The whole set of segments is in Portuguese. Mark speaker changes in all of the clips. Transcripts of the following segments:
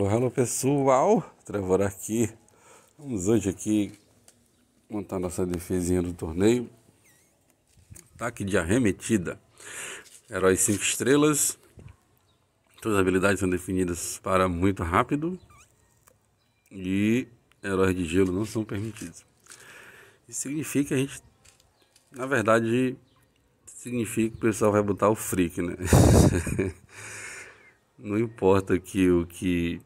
Speaker 1: Alô, alô pessoal, Trevor aqui. Vamos hoje aqui montar nossa defesinha do torneio. Ataque tá de arremetida. Herói 5 estrelas. Suas habilidades são definidas para muito rápido. E heróis de gelo não são permitidos. Isso significa que a gente, na verdade, significa que o pessoal vai botar o freak, né? não importa que o que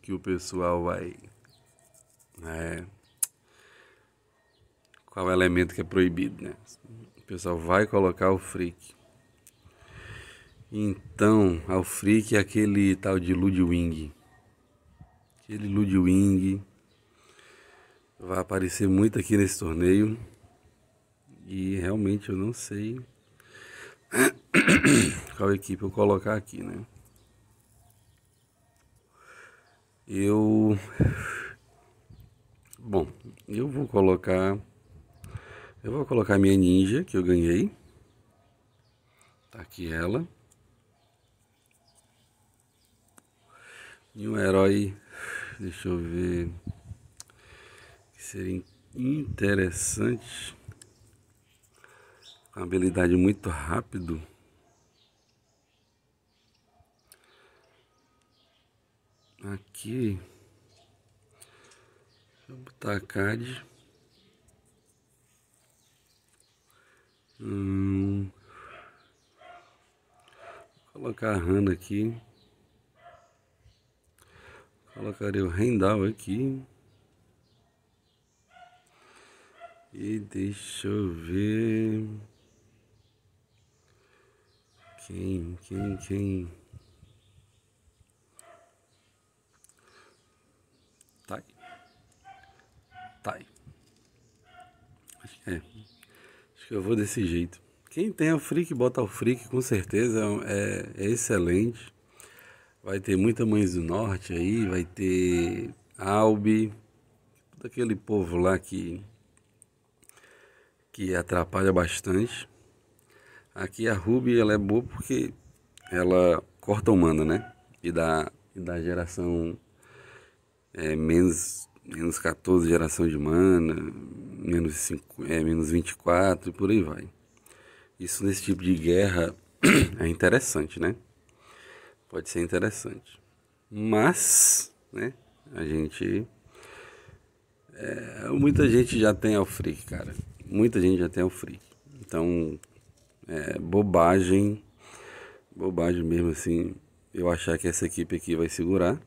Speaker 1: que o pessoal vai. Né, qual o elemento que é proibido, né? O pessoal vai colocar o freak. Então, o freak é aquele tal de Ludwig. Aquele Ludwig vai aparecer muito aqui nesse torneio. E realmente eu não sei qual equipe eu colocar aqui, né? Eu. Bom, eu vou colocar. Eu vou colocar minha ninja que eu ganhei. Tá aqui ela. E um herói. Deixa eu ver. Que seria interessante. Uma habilidade muito rápido. aqui vou botar a CAD hum, vou colocar a RAND aqui colocarei o rendal aqui e deixa eu ver quem quem quem Tá aí. Acho que, é. Acho que eu vou desse jeito. Quem tem o Freak, bota o Freak, com certeza é, é excelente. Vai ter muita Mães do Norte aí, vai ter Albi, todo aquele povo lá que, que atrapalha bastante. Aqui a Ruby ela é boa porque ela corta humana, né? E da, e da geração é, menos menos 14 geração de mana, menos, 5, é, menos 24 e por aí vai. Isso nesse tipo de guerra é interessante, né? Pode ser interessante. Mas, né, a gente. É, muita gente já tem ao freak, cara. Muita gente já tem ao freak. Então, é, bobagem, bobagem mesmo assim, eu achar que essa equipe aqui vai segurar.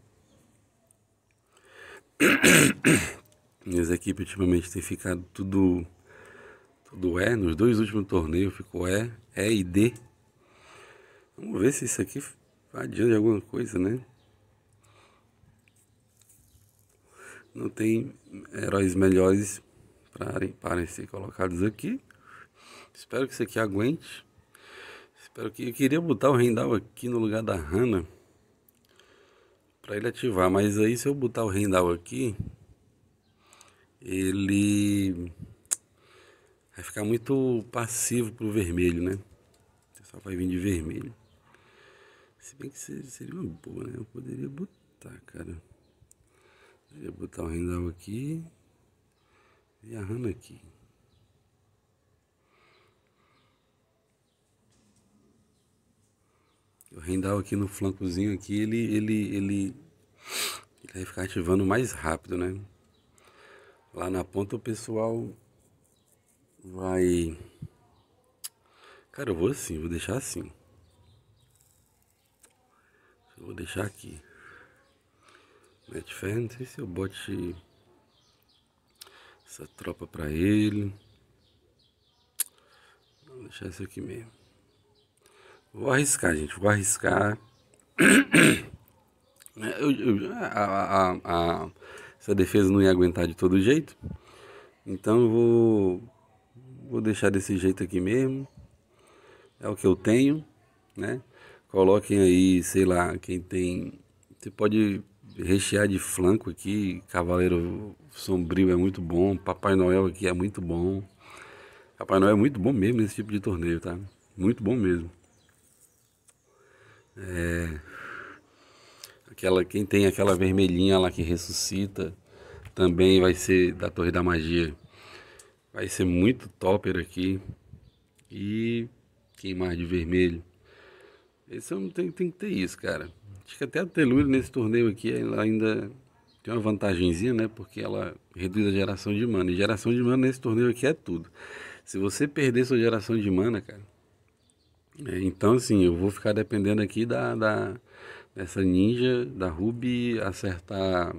Speaker 1: Minhas equipes ultimamente têm ficado tudo, tudo E. É. Nos dois últimos torneios ficou E, é, E é e D. Vamos ver se isso aqui adianta alguma coisa, né? Não tem heróis melhores para ser colocados aqui. Espero que isso aqui aguente. Espero que eu queria botar o Rendal aqui no lugar da Hannah para ele ativar. Mas aí se eu botar o rendal aqui, ele vai ficar muito passivo pro vermelho, né? Só vai vir de vermelho. Se bem que seria uma boa, né? Eu poderia botar, cara. Eu poderia botar o rendal aqui e a rama aqui. O rendal aqui no flancozinho aqui, ele, ele, ele, ele vai ficar ativando mais rápido, né? Lá na ponta o pessoal vai... Cara, eu vou assim, vou deixar assim. vou deixar aqui. Netfair, é não sei se eu bote essa tropa pra ele. Vou deixar isso aqui mesmo. Vou arriscar, gente. Vou arriscar. Eu, eu, a, a, a, essa defesa não ia aguentar de todo jeito. Então eu vou, vou deixar desse jeito aqui mesmo. É o que eu tenho, né? Coloquem aí, sei lá, quem tem. Você pode rechear de flanco aqui. Cavaleiro Sombrio é muito bom. Papai Noel aqui é muito bom. Papai Noel é muito bom mesmo nesse tipo de torneio, tá? Muito bom mesmo. É, aquela, quem tem aquela vermelhinha lá que ressuscita também vai ser da Torre da Magia. Vai ser muito topper aqui. E quem mais de vermelho? Esse eu não tenho, tem que ter isso, cara. Acho que até a Telure nesse torneio aqui ela ainda tem uma vantagenzinha, né? Porque ela reduz a geração de mana. E geração de mana nesse torneio aqui é tudo. Se você perder sua geração de mana, cara, é, então, assim, eu vou ficar dependendo aqui da, da dessa ninja, da Ruby, acertar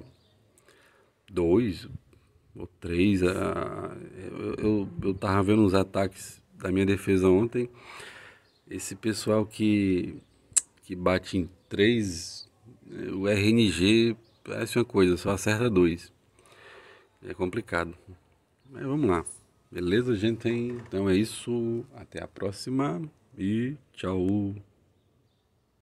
Speaker 1: dois ou três. A, eu, eu, eu tava vendo uns ataques da minha defesa ontem. Esse pessoal que, que bate em três, o RNG parece uma coisa, só acerta dois. É complicado. Mas vamos lá. Beleza, gente? Então é isso. Até a próxima e tchau.